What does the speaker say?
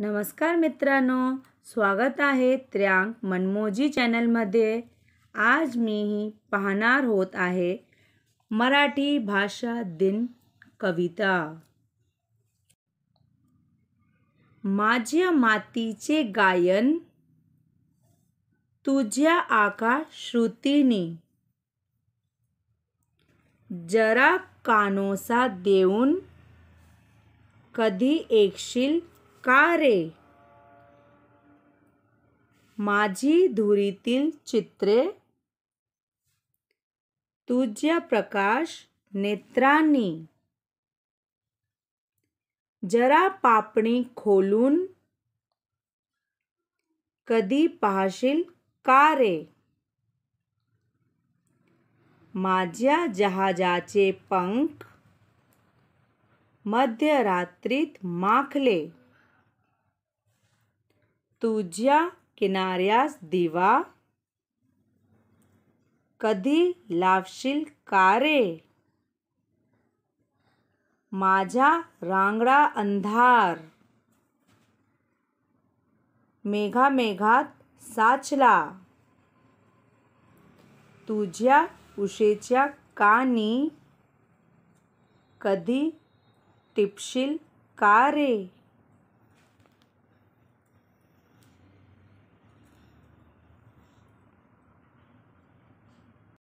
नमस्कार मित्रांनो स्वागत आहे त्र्यांक मनमोजी चॅनलमध्ये आज मी पाहणार होत आहे मराठी भाषा दिन कविता माझ्या मातीचे गायन तुझ्या आका श्रुतीनी जरा कानोसा देऊन कधी एकशील कारे माझी धुरीतील चित्रे तुझ्या प्रकाश नेत्रांनी जरा पापणी खोलून कधी पाहशील का रे माझ्या जहाजाचे पंख मध्यरात्रीत माखले तुझ्या किनाऱ्यास दिवा कधी लावशील का माझा रांगडा अंधार मेघा मेघात साचला तुझा उशेच्या कानी कधी टिपशील का